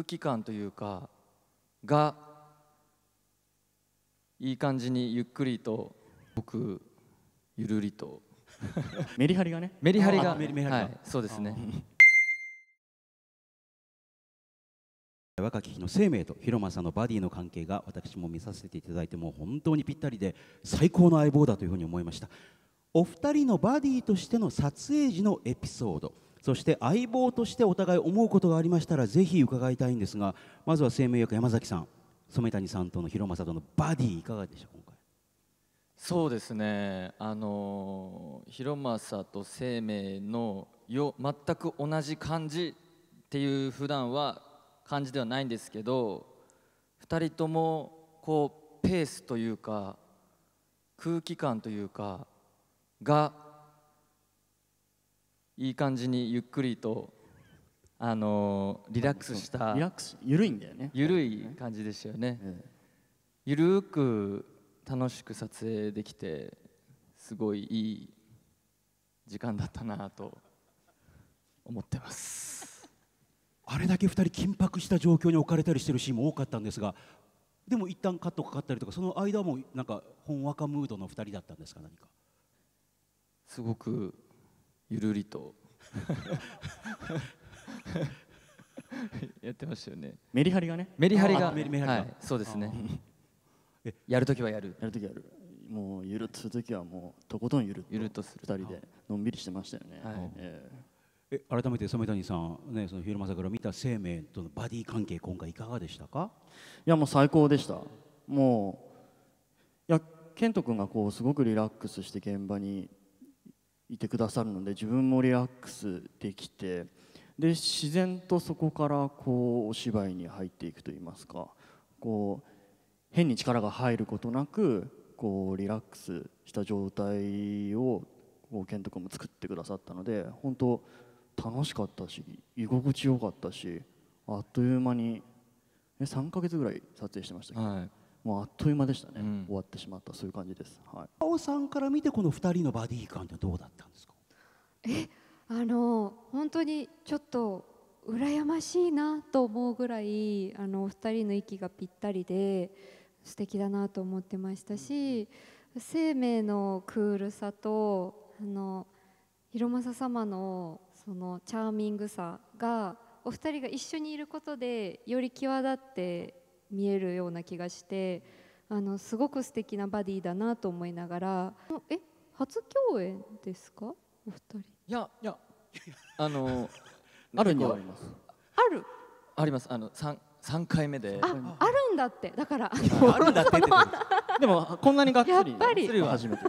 空気感というかがいい感じにゆっくりと僕ゆるりとメリハリがね メリハリがはいそうですね若き日の生命と広間さんのバディの関係が私も見させていただいても本当にぴったりで最高の相棒だというふうに思いましたお二人のバディとしての撮影時のエピソードそして相棒としてお互い思うことがありましたらぜひ伺いたいんですがまずは生命役山崎さん染谷さんとの広政とのバディいかがでしう今回そうですねあの広政と生命のよ全く同じ感じっていう普段は感じではないんですけど2人ともこうペースというか空気感というかがいい感じにゆっくりとあのリラックスしたリラックス緩いんだよね緩い感じでしたよね、えゆるく楽しく撮影できてすごいいい時間だったなと思ってます あれだけ2人緊迫した状況に置かれたりしてるシーンも多かったんですがでも一旦カットかかったりとかその間もなんかほんわかムードの2人だったんですか何かすごくゆるりと やってましたよねメリハリがねメリハリがメリハリはい、そうですねやるときはやるやるときはやるもうゆるっとするときはもうとことんゆるゆるっとする二人でのんびりしてましたよね、はい、えー、え改めて染谷さん、ね、その昼間さから見た生命とのバディ関係今回いかがでしたかいやもう最高でしたもういや健人君がこうすごくリラックスして現場にいてくださるので自分もリラックスできてで自然とそこからこうお芝居に入っていくといいますかこう変に力が入ることなくこうリラックスした状態を健人君も作ってくださったので本当楽しかったし居心地よかったしあっという間に3か月ぐらい撮影してましたけど、はい、もうあっという間でしたね、うん、終わってしまったそういう感じです。はいおさんから見てこの2人のバディ感ってどうだったんですかえあの本当にちょっと羨ましいなと思うぐらいあのお二人の息がぴったりで素敵だなと思ってましたし、うん、生命のクールさとあの広政様のそのチャーミングさがお二人が一緒にいることでより際立って見えるような気がして。あのすごく素敵なバディだなと思いながらえ初共演ですかお二人いやいや あの あるにはありますあるありますあの三三回目でああるんだってだから あるんだってでもこんなにがっつりがっつりは初めて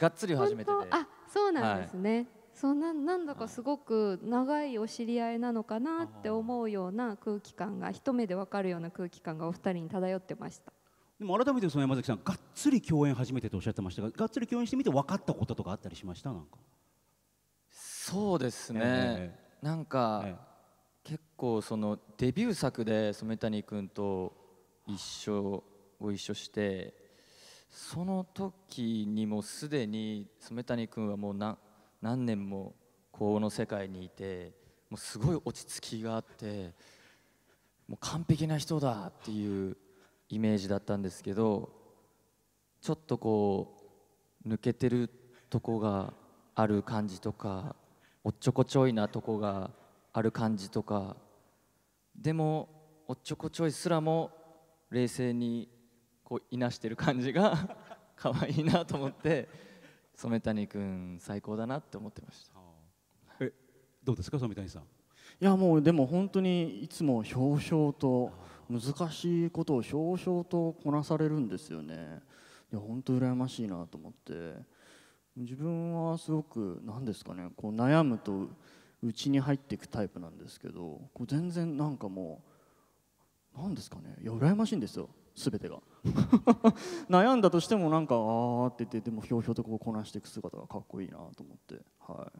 がっつりは初めてであそうなんですね、はい、そんななんだかすごく長いお知り合いなのかなって思うような空気感が一目でわかるような空気感がお二人に漂ってましたでも改めてその山崎さんがっつり共演初めてとおっしゃってましたががっつり共演してみて分かったこととかあったりしましたなんかそうですね、えなんか、え、結構そのデビュー作で染谷君と一緒ご一緒してその時にもすでに染谷君はもう何何年もこの世界にいてもうすごい落ち着きがあってもう完璧な人だっていうイメージだったんですけどちょっとこう抜けてるとこがある感じとかおっちょこちょいなとこがある感じとかでもおっちょこちょいすらも冷静にこういなしてる感じが 可愛いなと思って染谷君最高だなって思ってましたえどうですか染谷さんいやもうでも本当にいつも表彰と難しいことをひょうひょうとこなされるんですよねいや本当羨ましいなと思って自分はすごく何ですかねこう悩むと内に入っていくタイプなんですけどこう全然なんかもう何ですかねいや羨ましいんですよ全てが 悩んだとしてもなんかああって言ってでもひょうひょうとこうこなしていく姿がかっこいいなと思ってはい。